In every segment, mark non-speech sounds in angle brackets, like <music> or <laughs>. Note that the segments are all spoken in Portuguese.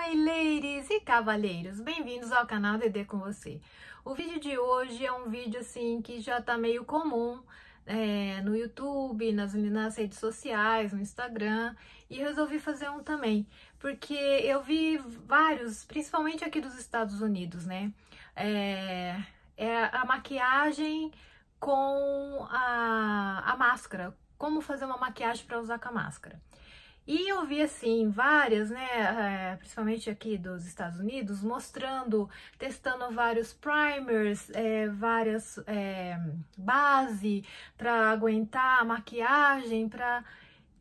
Oi, ladies e cavaleiros! Bem-vindos ao canal DD com você. O vídeo de hoje é um vídeo assim que já tá meio comum é, no YouTube, nas, nas redes sociais, no Instagram, e resolvi fazer um também, porque eu vi vários, principalmente aqui dos Estados Unidos, né? É, é a maquiagem com a, a máscara, como fazer uma maquiagem para usar com a máscara. E eu vi assim várias, né, eh, principalmente aqui dos Estados Unidos, mostrando, testando vários primers, é, várias é, base para aguentar a maquiagem, para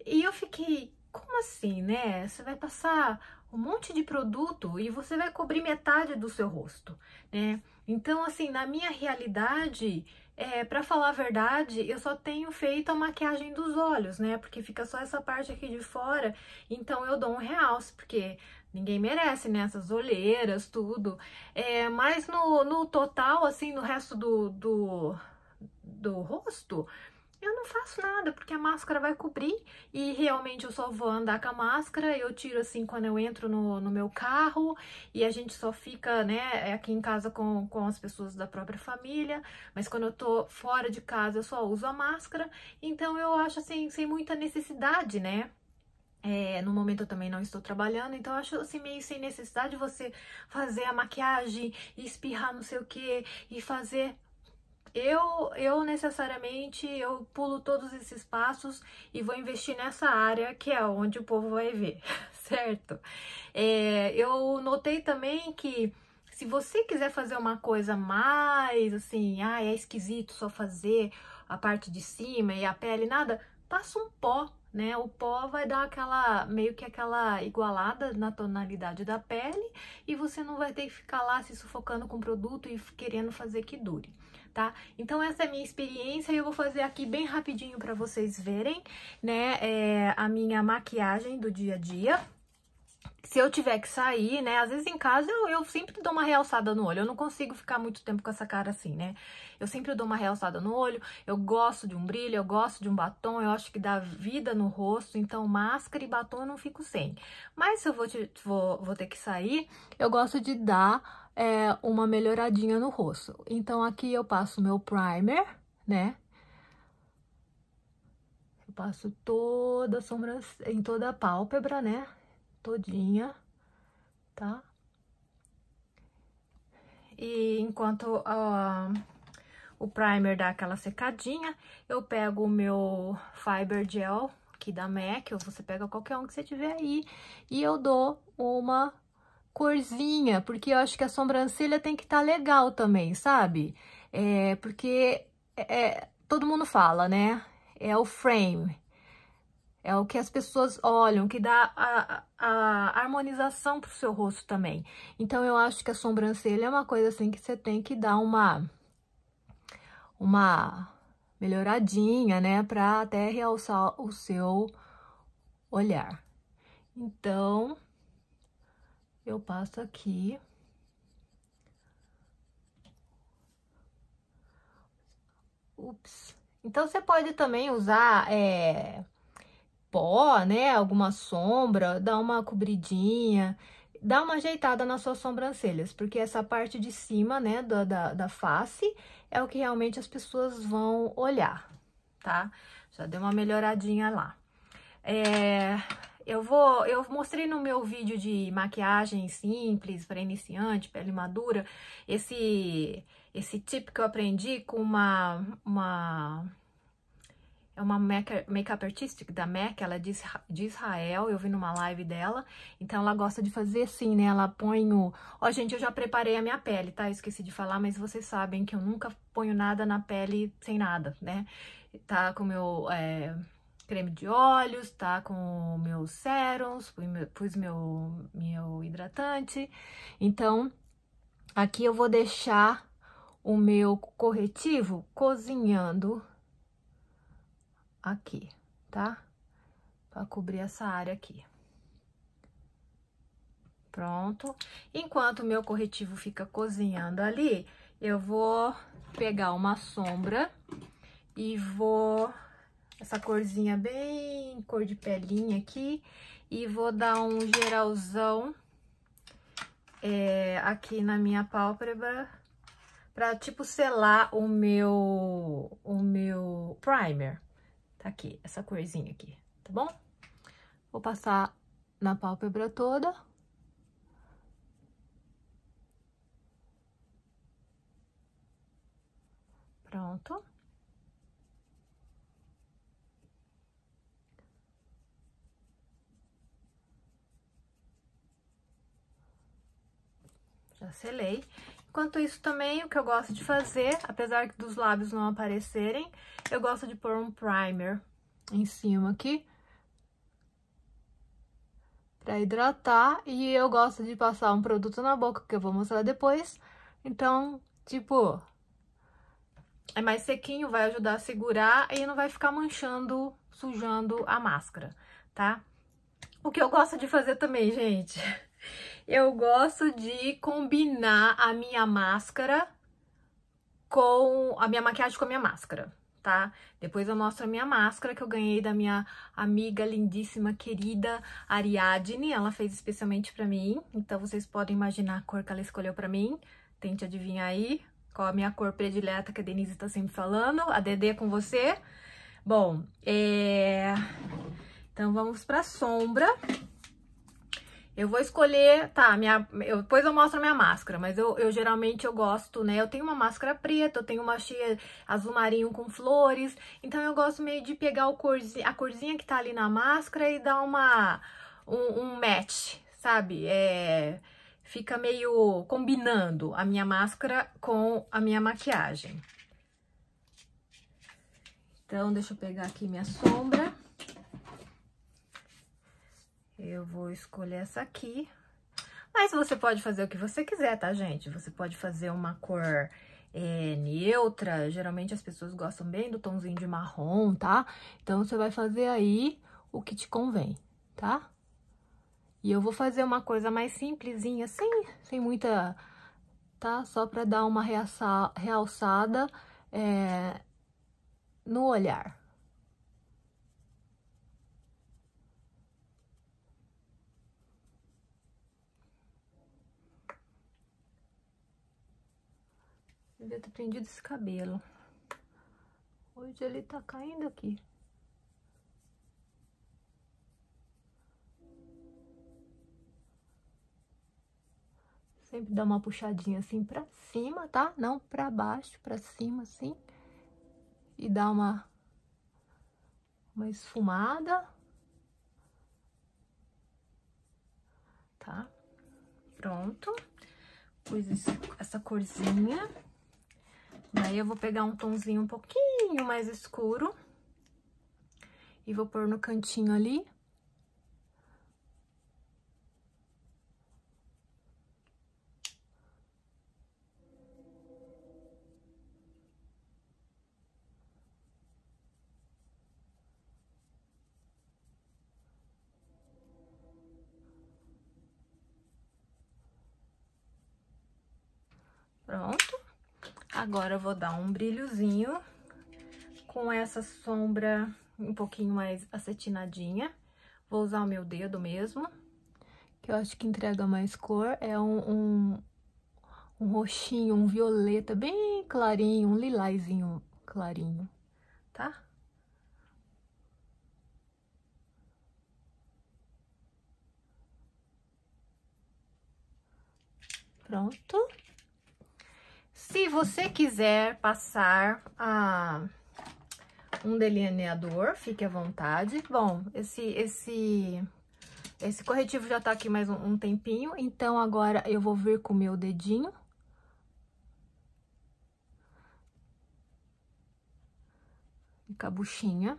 e eu fiquei, como assim, né? Você vai passar um monte de produto e você vai cobrir metade do seu rosto, né? Então, assim, na minha realidade, é, para falar a verdade, eu só tenho feito a maquiagem dos olhos, né? Porque fica só essa parte aqui de fora, então eu dou um realce, porque ninguém merece, né? Essas olheiras, tudo. É, mas no, no total, assim, no resto do, do, do rosto, eu não faço nada, porque a máscara vai cobrir e realmente eu só vou andar com a máscara, eu tiro assim quando eu entro no, no meu carro e a gente só fica, né, é aqui em casa com, com as pessoas da própria família, mas quando eu tô fora de casa eu só uso a máscara, então eu acho assim, sem muita necessidade, né, é, no momento eu também não estou trabalhando, então acho assim meio sem necessidade você fazer a maquiagem, espirrar não sei o que e fazer. Eu, eu necessariamente eu pulo todos esses passos e vou investir nessa área que é onde o povo vai ver, <laughs> certo? É, eu notei também que se você quiser fazer uma coisa mais assim, ah, é esquisito só fazer a parte de cima e a pele, nada, passa um pó, né? O pó vai dar aquela, meio que aquela igualada na tonalidade da pele e você não vai ter que ficar lá se sufocando com produto e querendo fazer que dure tá? Então essa é a minha experiência e eu vou fazer aqui bem rapidinho para vocês verem, né, é, a minha maquiagem do dia a dia. Se eu tiver que sair, né, às vezes em casa eu, eu sempre dou uma realçada no olho, eu não consigo ficar muito tempo com essa cara assim, né? Eu sempre dou uma realçada no olho, eu gosto de um brilho, eu gosto de um batom, eu acho que dá vida no rosto, então máscara e batom eu não fico sem. Mas se eu vou, te, vou, vou ter que sair, eu gosto de dar é, uma melhoradinha no rosto. Então, aqui eu passo meu primer, né? Eu passo toda a sombra, em toda a pálpebra, né? Todinha, tá? E enquanto o primer dá aquela secadinha, eu pego o meu Fiber Gel aqui da MAC, ou você pega qualquer um que você tiver aí, e eu dou uma corzinha, porque eu acho que a sobrancelha tem que estar tá legal também, sabe? É, porque é, é, todo mundo fala, né? É o frame, é o que as pessoas olham, que dá a, a harmonização pro seu rosto também. Então, eu acho que a sobrancelha é uma coisa assim que você tem que dar uma... uma melhoradinha, né? Pra até realçar o seu olhar. Então, eu passo aqui. Ups. Então, você pode também usar é, pó, né? Alguma sombra, dar uma cobridinha, dar uma ajeitada nas suas sobrancelhas, porque essa parte de cima, né, da, da, da face, é o que realmente as pessoas vão olhar, tá? Já deu uma melhoradinha lá. É, eu vou, eu mostrei no meu vídeo de maquiagem simples para iniciante, pele madura, esse esse tip que eu aprendi com uma uma é uma make-up da MAC, ela é de, Israel, eu vi numa live dela. Então, ela gosta de fazer assim, né? Ela põe o... Ó, gente, eu já preparei a minha pele, tá? Eu esqueci de falar, mas vocês sabem que eu nunca ponho nada na pele sem nada, né? Tá com o meu... É creme de olhos, tá? Com meus serums, pus meu, meu hidratante. Então, aqui eu vou deixar o meu corretivo cozinhando aqui, tá? Pra cobrir essa área aqui. Pronto. Enquanto o meu corretivo fica cozinhando ali, eu vou pegar uma sombra e vou essa corzinha bem cor de pelinha aqui. E vou dar um geralzão é, aqui na minha pálpebra para tipo selar o meu o meu primer. Tá aqui, essa corzinha aqui, tá bom? Vou passar na pálpebra toda. cancelei. Enquanto isso também, o que eu gosto de fazer, apesar dos lábios não aparecerem, eu gosto de pôr um primer em cima aqui para hidratar e eu gosto de passar um produto na boca que eu vou mostrar depois. Então, tipo, é mais sequinho, vai ajudar a segurar e não vai ficar manchando, sujando a máscara, tá? O que eu gosto de fazer também, <laughs> gente, eu gosto de combinar a minha máscara com a minha maquiagem com a minha máscara, tá? Depois eu mostro a minha máscara que eu ganhei da minha amiga lindíssima, querida Ariadne. Ela fez especialmente pra mim, então vocês podem imaginar a cor que ela escolheu pra mim. Tente adivinhar aí qual a minha cor predileta que a Denise tá sempre falando. A Dedê é com você. Bom, é... Então vamos pra sombra. Sombra. Eu vou escolher, tá, minha, eu, depois eu mostro a minha máscara, mas eu, eu geralmente eu gosto, né, eu tenho uma máscara preta, eu tenho uma cheia azul marinho com flores, então eu gosto meio de pegar o a corzinha que tá ali na máscara e dar uma, um, um match, sabe, é, fica meio combinando a minha máscara com a minha maquiagem. Então, deixa eu pegar aqui minha sombra. Eu vou escolher essa aqui. Mas você pode fazer o que você quiser, tá, gente? Você pode fazer uma cor é, neutra. Geralmente as pessoas gostam bem do tomzinho de marrom, tá? Então, você vai fazer aí o que te convém, tá? E eu vou fazer uma coisa mais simplesinha, sem, sem muita... Tá? Só pra dar uma realça, realçada é, no olhar. Devia ter prendido esse cabelo. Hoje ele tá caindo aqui. Sempre dá uma puxadinha assim pra cima, tá? Não pra baixo, pra cima assim. E dá uma, uma esfumada. Tá? Pronto. Pus essa corzinha. Daí eu vou pegar um tonzinho um pouquinho mais escuro e vou pôr no cantinho ali. Agora eu vou dar um brilhozinho com essa sombra um pouquinho mais acetinadinha. Vou usar o meu dedo mesmo, que eu acho que entrega mais cor. É um, um, um roxinho, um violeta bem clarinho, um lilazinho clarinho, tá? Pronto. Se você quiser passar a, um delineador, fique à vontade. Bom, esse, esse, esse corretivo já tá aqui mais um, um tempinho, então agora eu vou vir com o meu dedinho. Cabuchinha.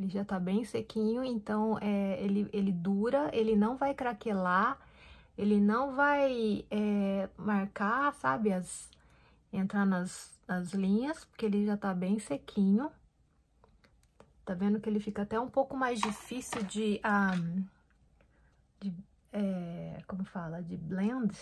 Ele já tá bem sequinho, então é, ele, ele dura, ele não vai craquelar, ele não vai é, marcar, sabe, as, entrar nas, nas linhas, porque ele já tá bem sequinho. Tá vendo que ele fica até um pouco mais difícil de, um, ah, de é, como fala, de blend,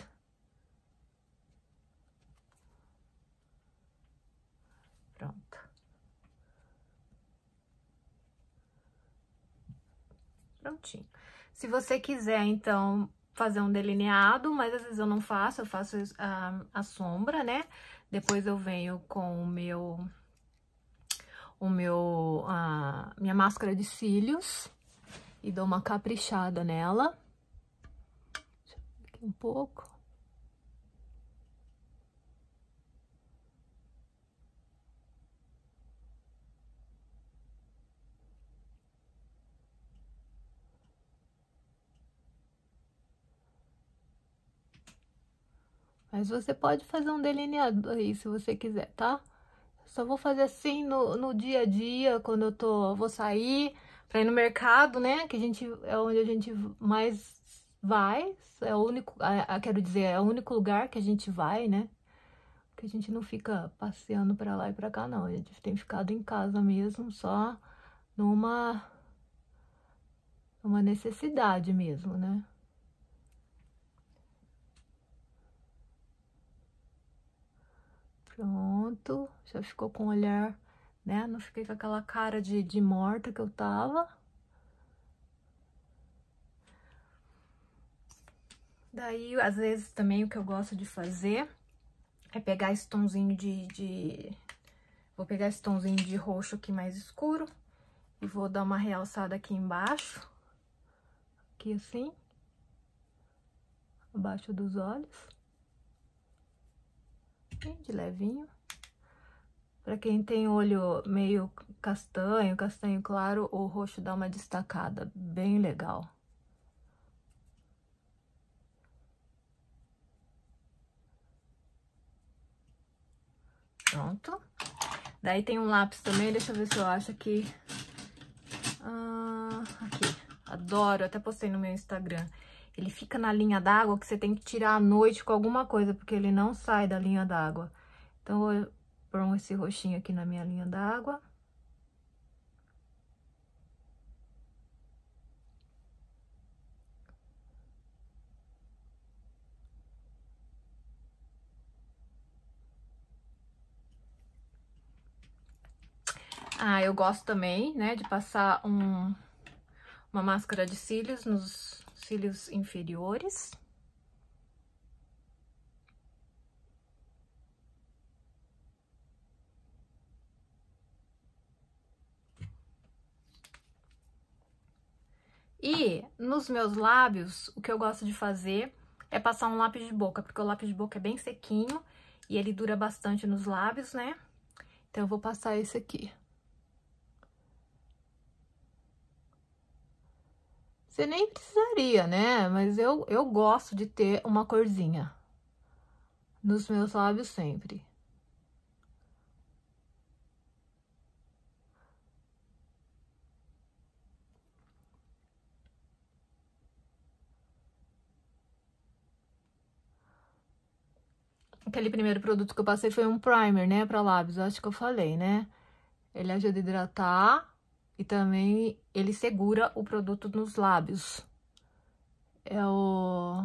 Prontinho. Se você quiser, então, fazer um delineado, mas às vezes eu não faço, eu faço a, ah, a sombra, né? Depois eu venho com o meu... O meu... A, ah, minha máscara de cílios e dou uma caprichada nela. Deixa eu ver aqui um pouco. Mas você pode fazer um delineador aí se você quiser, tá? Só vou fazer assim no, no dia a dia, quando eu tô, vou sair pra ir no mercado, né? Que a gente é onde a gente mais vai, é o único, é, é, quero dizer, é o único lugar que a gente vai, né? Porque a gente não fica passeando pra lá e pra cá, não. A gente tem ficado em casa mesmo, só numa, numa necessidade mesmo, né? Pronto, já ficou com o olhar, né? Não fiquei com aquela cara de, de morta que eu tava. Daí, às vezes, também o que eu gosto de fazer é pegar esse tomzinho de... de... Vou pegar esse tomzinho de roxo aqui mais escuro e vou dar uma realçada aqui embaixo. Aqui assim. Abaixo dos olhos bem de levinho. Pra quem tem olho meio castanho, castanho claro, o roxo dá uma destacada, bem legal. Pronto. Daí tem um lápis também, deixa eu ver se eu acho aqui. Ah, aqui, adoro, até postei no meu Instagram ele fica na linha d'água que você tem que tirar à noite com alguma coisa, porque ele não sai da linha d'água. Então, eu pôr esse roxinho aqui na minha linha d'água. Ah, eu gosto também, né, de passar um, uma máscara de cílios nos, cílios inferiores. E nos meus lábios, o que eu gosto de fazer é passar um lápis de boca, porque o lápis de boca é bem sequinho e ele dura bastante nos lábios, né? Então, eu vou passar esse aqui. Você nem precisaria, né? Mas eu, eu gosto de ter uma corzinha nos meus lábios sempre. Aquele primeiro produto que eu passei foi um primer, né, para lábios, acho que eu falei, né? Ele ajuda a hidratar, e também ele segura o produto nos lábios. É o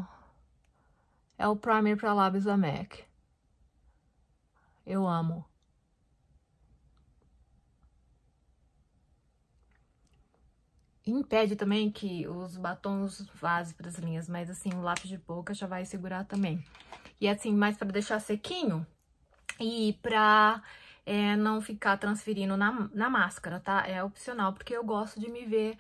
é o primer para lábios da MAC. Eu amo. impede também que os batons vazem para as linhas, mas assim, o lápis de boca já vai segurar também. E assim, mais para deixar sequinho e para é não ficar transferindo na, na máscara, tá? É opcional, porque eu gosto de me ver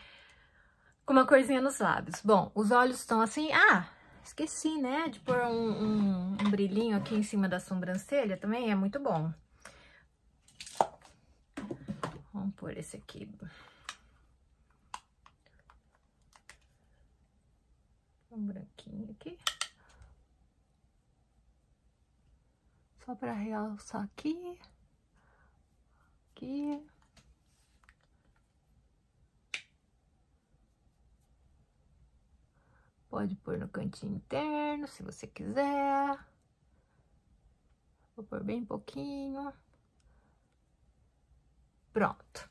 com uma coisinha nos lábios. Bom, os olhos estão assim... Ah, esqueci, né, de pôr um, um, um brilhinho aqui em cima da sobrancelha também, é muito bom. Vamos pôr esse aqui. Um branquinho aqui. Só para realçar aqui aqui. Pode pôr no cantinho interno, se você quiser. Vou pôr bem pouquinho. Pronto.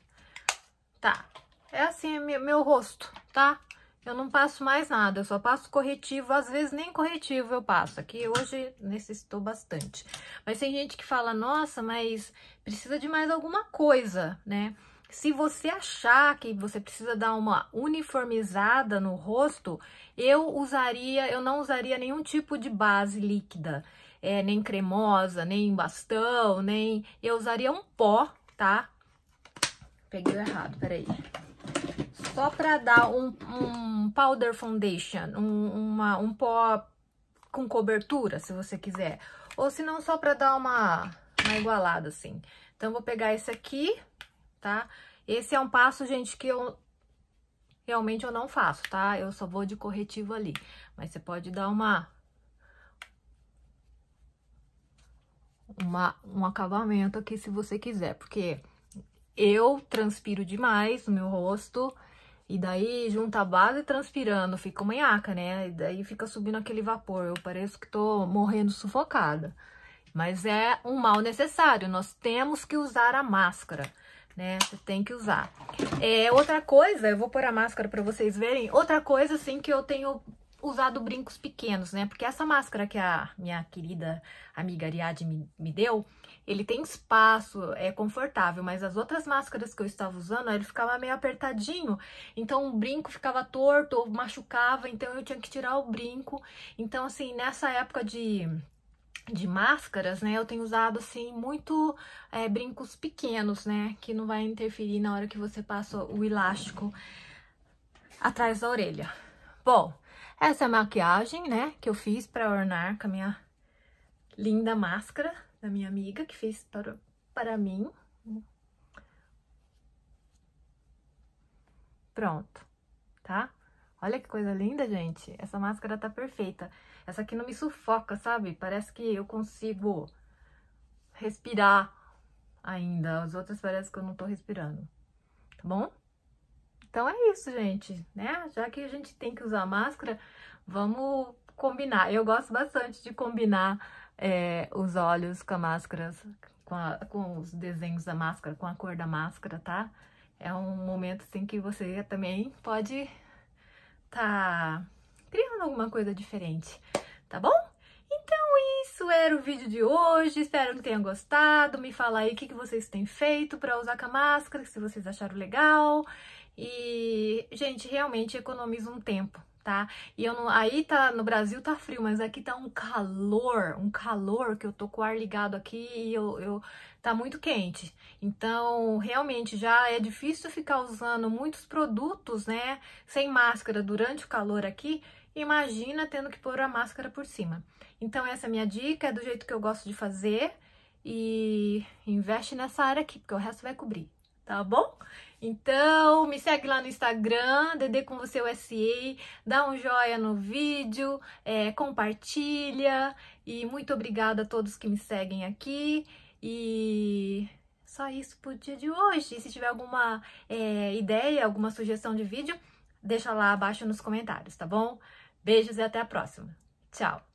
Tá. É assim é meu, meu rosto, tá? Eu não passo mais nada, eu só passo corretivo, às vezes nem corretivo eu passo. Aqui hoje necessitou bastante. Mas tem gente que fala, nossa, mas precisa de mais alguma coisa, né? Se você achar que você precisa dar uma uniformizada no rosto, eu usaria, eu não usaria nenhum tipo de base líquida, é, nem cremosa, nem bastão, nem... Eu usaria um pó, tá? Peguei errado, peraí só para dar um, um, powder foundation, um, uma, um pó com cobertura, se você quiser. Ou se não, só para dar uma, uma igualada, assim. Então, vou pegar esse aqui, tá? Esse é um passo, gente, que eu realmente eu não faço, tá? Eu só vou de corretivo ali. Mas você pode dar uma... Uma, um acabamento aqui, se você quiser, porque eu transpiro demais no meu rosto, e daí junta a base transpirando, fica uma nhaca, né? E daí fica subindo aquele vapor. Eu pareço que tô morrendo sufocada. Mas é um mal necessário. Nós temos que usar a máscara, né? Você tem que usar. É, outra coisa, eu vou pôr a máscara para vocês verem. Outra coisa, assim, que eu tenho usado brincos pequenos, né? Porque essa máscara que a minha querida amiga Ariadne me, me deu, ele tem espaço, é confortável, mas as outras máscaras que eu estava usando, ele ficava meio apertadinho, então o brinco ficava torto ou machucava, então eu tinha que tirar o brinco. Então, assim, nessa época de de máscaras, né, eu tenho usado, assim, muito é, brincos pequenos, né, que não vai interferir na hora que você passa o elástico atrás da orelha. Bom, essa é a maquiagem, né, que eu fiz para ornar com a minha linda máscara da minha amiga, que fez para, para mim. Pronto, tá? Olha que coisa linda, gente. Essa máscara tá perfeita. Essa aqui não me sufoca, sabe? Parece que eu consigo respirar ainda. As outras parece que eu não tô respirando, tá bom? Então é isso, gente, né? Já que a gente tem que usar máscara, vamos combinar. Eu gosto bastante de combinar é, os olhos com a máscara, com, a, com os desenhos da máscara, com a cor da máscara, tá? É um momento assim que você também pode tá criando alguma coisa diferente, tá bom? Então isso era o vídeo de hoje, espero que tenham gostado, me fala aí o que, que vocês têm feito para usar com a máscara, se vocês acharam legal, e, gente, realmente economiza um tempo, tá? E eu não, aí tá no Brasil tá frio, mas aqui tá um calor, um calor que eu tô com o ar ligado aqui e eu, eu tá muito quente. Então, realmente já é difícil ficar usando muitos produtos, né, sem máscara durante o calor aqui. Imagina tendo que pôr a máscara por cima. Então, essa é a minha dica, é do jeito que eu gosto de fazer. E investe nessa área aqui, porque o resto vai cobrir, tá bom? Então, me segue lá no Instagram, Dede com você USA, dá um joia no vídeo, é, compartilha e muito obrigada a todos que me seguem aqui. E só isso pro dia de hoje. Se tiver alguma é, ideia, alguma sugestão de vídeo, deixa lá abaixo nos comentários, tá bom? Beijos e até a próxima. Tchau!